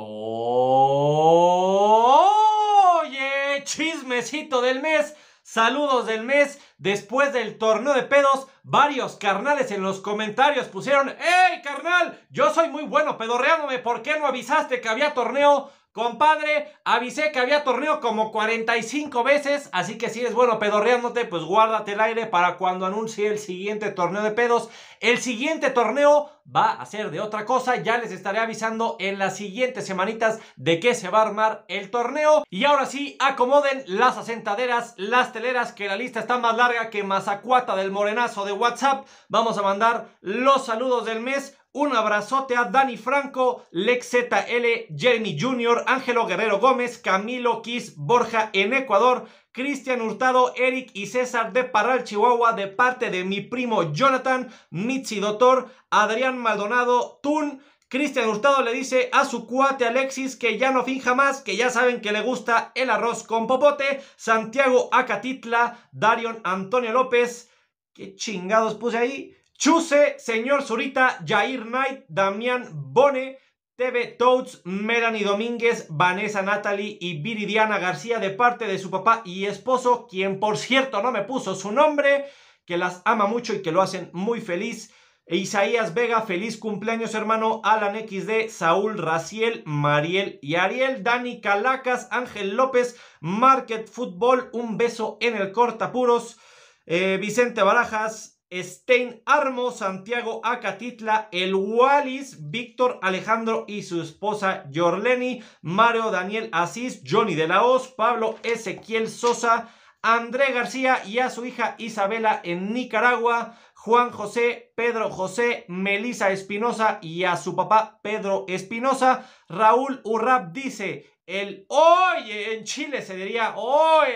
Oye, chismecito del mes, saludos del mes, después del torneo de pedos, varios carnales en los comentarios pusieron, ¡Ey, carnal! Yo soy muy bueno pedorreándome, ¿por qué no avisaste que había torneo? Compadre, avisé que había torneo como 45 veces, así que si eres bueno pedorreándote, pues guárdate el aire para cuando anuncie el siguiente torneo de pedos. El siguiente torneo va a ser de otra cosa, ya les estaré avisando en las siguientes semanitas de qué se va a armar el torneo. Y ahora sí, acomoden las asentaderas, las teleras, que la lista está más larga que Mazacuata del Morenazo de WhatsApp. Vamos a mandar los saludos del mes. Un abrazote a Dani Franco, Lex ZL, Jeremy Jr., Ángelo Guerrero Gómez, Camilo Kiss, Borja en Ecuador, Cristian Hurtado, Eric y César de Parral, Chihuahua, de parte de mi primo Jonathan, Mitzi Doctor, Adrián Maldonado, Tun. Cristian Hurtado le dice a su cuate Alexis que ya no finja más, que ya saben que le gusta el arroz con popote. Santiago Acatitla, Darion Antonio López. ¿Qué chingados puse ahí? Chuse, Señor Zurita, Jair Knight, Damián Bone, TV Toads, Melanie Domínguez, Vanessa Natalie y Viridiana García de parte de su papá y esposo, quien por cierto no me puso su nombre, que las ama mucho y que lo hacen muy feliz. E Isaías Vega, feliz cumpleaños hermano, Alan XD, Saúl Raciel, Mariel y Ariel, Dani Calacas, Ángel López, Market Fútbol, un beso en el cortapuros, eh, Vicente Barajas, Stein Armo, Santiago Acatitla, El Wallis, Víctor Alejandro y su esposa Yorleni, Mario Daniel Asís, Johnny de la Hoz, Pablo Ezequiel Sosa, André García y a su hija Isabela en Nicaragua, Juan José, Pedro José, Melisa Espinosa y a su papá Pedro Espinosa. Raúl Urrap dice, el oye en Chile se diría hoy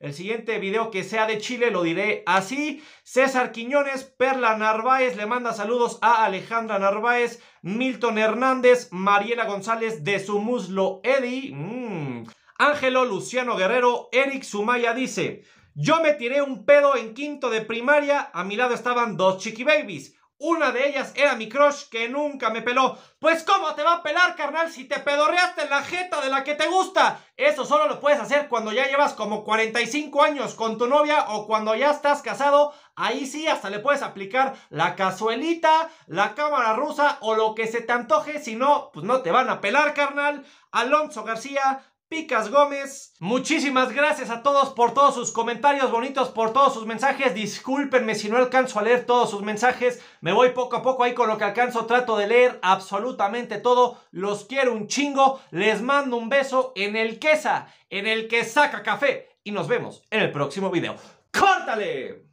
El siguiente video que sea de Chile lo diré así. César Quiñones, Perla Narváez le manda saludos a Alejandra Narváez, Milton Hernández, Mariela González de su muslo Eddie. Mm. Ángelo Luciano Guerrero, Eric Sumaya dice, yo me tiré un pedo en quinto de primaria, a mi lado estaban dos chiqui babies. Una de ellas era mi crush que nunca me peló. Pues cómo te va a pelar, carnal, si te pedorreaste la jeta de la que te gusta. Eso solo lo puedes hacer cuando ya llevas como 45 años con tu novia o cuando ya estás casado. Ahí sí, hasta le puedes aplicar la cazuelita, la cámara rusa o lo que se te antoje. Si no, pues no te van a pelar, carnal. Alonso García, Picas Gómez. Muchísimas gracias a todos por todos sus comentarios bonitos, por todos sus mensajes. Discúlpenme si no alcanzo a leer todos sus mensajes. Me voy poco a poco ahí con lo que alcanzo. Trato de leer absolutamente todo. Los quiero un chingo. Les mando un beso en el quesa, en el que saca café. Y nos vemos en el próximo video. ¡Córtale!